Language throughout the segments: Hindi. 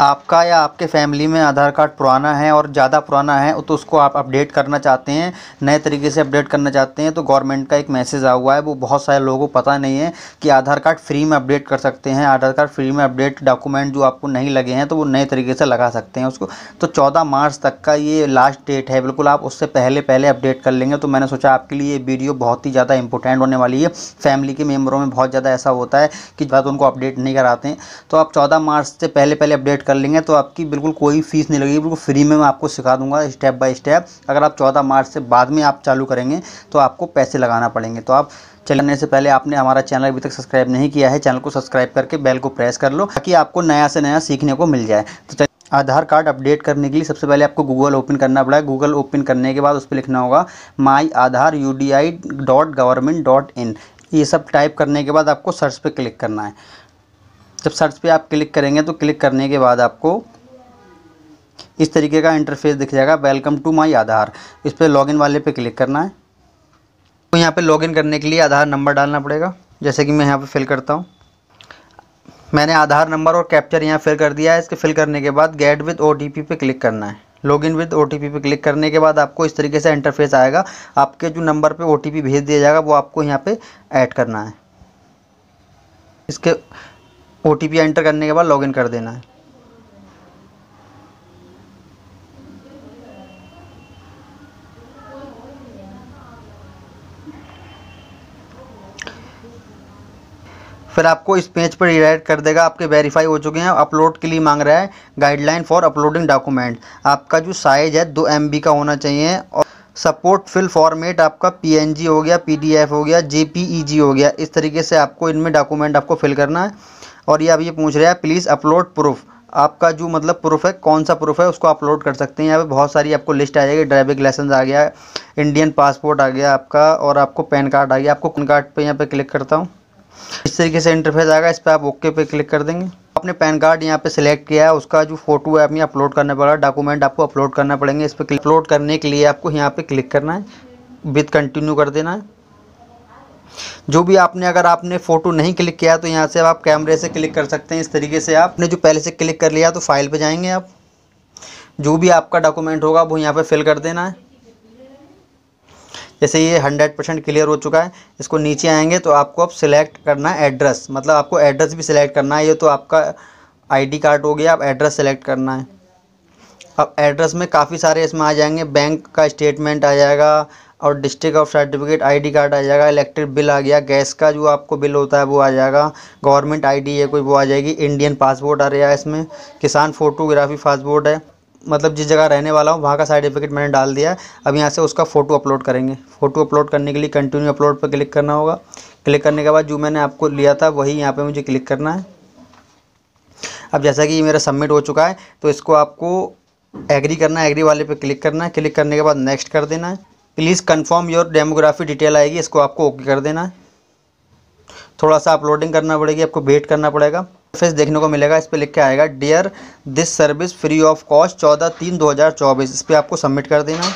आपका या आपके फैमिली में आधार कार्ड पुराना है और ज़्यादा पुराना है तो उसको आप अपडेट करना चाहते हैं नए तरीके से अपडेट करना चाहते हैं तो गवर्नमेंट का एक मैसेज आ हुआ है वो बहुत सारे लोगों को पता नहीं है कि आधार कार्ड फ्री में अपडेट कर सकते हैं आधार कार्ड फ्री में अपडेट डॉक्यूमेंट जो आपको नहीं लगे हैं तो वो नए तरीके से लगा सकते हैं उसको तो चौदह मार्च तक का ये लास्ट डेट है बिल्कुल आप उससे पहले पहले अपडेट कर लेंगे तो मैंने सोचा आपके लिए ये वीडियो बहुत ही ज़्यादा इंपॉर्टेंट होने वाली है फैमिली के मेम्बरों में बहुत ज़्यादा ऐसा होता है कि बात तो उनको अपडेट नहीं कराते हैं तो आप चौदह मार्च से पहले पहले अपडेट कर लेंगे तो आपकी बिल्कुल कोई फीस नहीं लगेगी बिल्कुल फ्री में मैं आपको सिखा दूंगा स्टेप बाय स्टेप अगर आप चौदह मार्च से बाद में आप चालू करेंगे तो आपको पैसे लगाना पड़ेंगे तो आप चलने से पहले आपने हमारा चैनल अभी तक सब्सक्राइब नहीं किया है चैनल को सब्सक्राइब करके बेल को प्रेस कर लो ताकि आपको नया से नया सीखने को मिल जाए तो आधार कार्ड अपडेट करने के लिए सबसे पहले आपको गूगल ओपन करना पड़ा गूगल ओपन करने के बाद उस पर लिखना होगा my Aadhaar U I D dot government dot in ये सब टाइप करने के बाद आपको सर्च पे क्लिक करना है जब सर्च पे आप क्लिक करेंगे तो क्लिक करने के बाद आपको इस तरीके का इंटरफेस दिख जाएगा वेलकम टू माई आधार इस पर लॉगिन वाले पे क्लिक करना है तो यहाँ पे लॉगिन करने के लिए आधार नंबर डालना पड़ेगा जैसे कि मैं यहाँ पे फिल करता हूँ मैंने आधार नंबर और कैप्चर यहाँ फिल कर दिया है इसके फिल करने के बाद गेट विद ओ पे क्लिक करना है लॉगिन विद ओ पे क्लिक करने के बाद आपको इस तरीके से इंटरफेस आएगा आपके जो नंबर पे ओ भेज दिया जाएगा वो आपको यहाँ पे ऐड करना है इसके ओ एंटर करने के बाद लॉगिन कर देना है फिर आपको इस पेज पर रिडायरेक्ट कर देगा आपके वेरीफाई हो चुके हैं अपलोड के लिए मांग रहा है गाइडलाइन फॉर अपलोडिंग डॉक्यूमेंट आपका जो साइज है दो एम का होना चाहिए और सपोर्ट फिल फॉर्मेट आपका पीएनजी हो गया पीडीएफ हो गया जेपीईजी e हो गया इस तरीके से आपको इनमें डॉक्यूमेंट आपको फिल करना है और ये अभी ये पूछ रहा है प्लीज़ अपलोड प्रूफ आपका जो मतलब प्रूफ है कौन सा प्रूफ है उसको अपलोड कर सकते हैं यहाँ पे बहुत सारी आपको लिस्ट आ जाएगी ड्राइविंग लाइसेंस आ गया इंडियन पासपोर्ट आ गया आपका और आपको पैन कार्ड आ गया आपको पैन कार्ड पे यहाँ पे क्लिक करता हूँ इस तरीके से इंटरफेस आएगा इस पर आप ओके पे क्लिक कर देंगे आपने पैन कार्ड यहाँ पे सिलेक्ट किया है उसका जो फोटो है आपने अपलोड करना पड़ेगा डॉक्यूमेंट आपको अपलोड करना पड़ेंगे इस पर अपलोड करने के लिए आपको यहाँ पे क्लिक करना है विथ कंटिन्यू कर देना है जो भी आपने अगर आपने फ़ोटो नहीं क्लिक किया तो यहाँ से आप कैमरे से क्लिक कर सकते हैं इस तरीके से आपने जो पहले से क्लिक कर लिया तो फाइल पर जाएंगे आप जो भी आपका डॉक्यूमेंट होगा वो यहाँ पर फिल कर देना है जैसे ये हंड्रेड परसेंट क्लियर हो चुका है इसको नीचे आएंगे तो आपको अब सिलेक्ट करना है एड्रेस मतलब आपको एड्रेस भी सिलेक्ट करना है ये तो आपका आईडी कार्ड हो गया अब एड्रेस सिलेक्ट करना है अब एड्रेस में काफ़ी सारे इसमें आ जाएंगे बैंक का स्टेटमेंट आ जाएगा और district of certificate ID card आ जाएगा इलेक्ट्रिक बिल आ गया गैस का जो आपको बिल होता है वो आ जाएगा गवर्नमेंट आईडी है कोई वो आ जाएगी इंडियन पासपोर्ट आ रहा है इसमें किसान फोटोग्राफी पासपोर्ट है मतलब जिस जगह रहने वाला हूँ वहाँ का सर्टिफिकेट मैंने डाल दिया है अब यहाँ से उसका फ़ोटो अपलोड करेंगे फ़ोटो अपलोड करने के लिए कंटिन्यू अपलोड पर क्लिक करना होगा क्लिक करने के बाद जो मैंने आपको लिया था वही यहाँ पर मुझे क्लिक करना है अब जैसा कि मेरा सबमिट हो चुका है तो इसको आपको एग्री करना है एग्री वाले पे क्लिक करना है क्लिक करने के बाद नेक्स्ट कर देना है please confirm your demography detail आएगी इसको आपको ओके कर देना है थोड़ा सा अपलोडिंग करना पड़ेगी आपको वेट करना पड़ेगा फेस देखने को मिलेगा इस पर लिख के आएगा dear this service free of cost चौदह तीन दो हज़ार चौबीस इस पर आपको सबमिट कर देना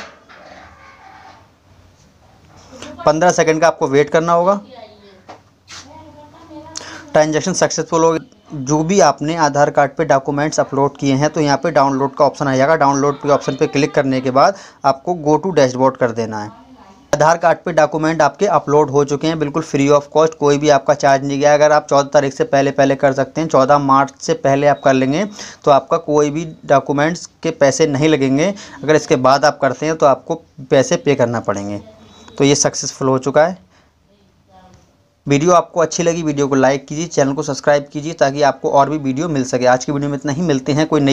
पंद्रह सेकेंड का आपको वेट करना होगा ट्रांजेक्शन सक्सेसफुल होगी जो भी आपने आधार कार्ड पे डॉक्यूमेंट्स अपलोड किए हैं तो यहाँ पे डाउनलोड का ऑप्शन आ जाएगा डाउनलोड के ऑप्शन पे क्लिक करने के बाद आपको गो टू डैशबोर्ड कर देना है आधार कार्ड पे डॉक्यूमेंट आपके अपलोड हो चुके हैं बिल्कुल फ्री ऑफ कॉस्ट कोई भी आपका चार्ज नहीं गया अगर आप चौदह तारीख से पहले पहले कर सकते हैं चौदह मार्च से पहले आप कर लेंगे तो आपका कोई भी डॉक्यूमेंट्स के पैसे नहीं लगेंगे अगर इसके बाद आप करते हैं तो आपको पैसे पे करना पड़ेंगे तो ये सक्सेसफुल हो चुका है वीडियो आपको अच्छी लगी वीडियो को लाइक कीजिए चैनल को सब्सक्राइब कीजिए ताकि आपको और भी वीडियो मिल सके आज की वीडियो में इतना ही मिलते हैं कोई नई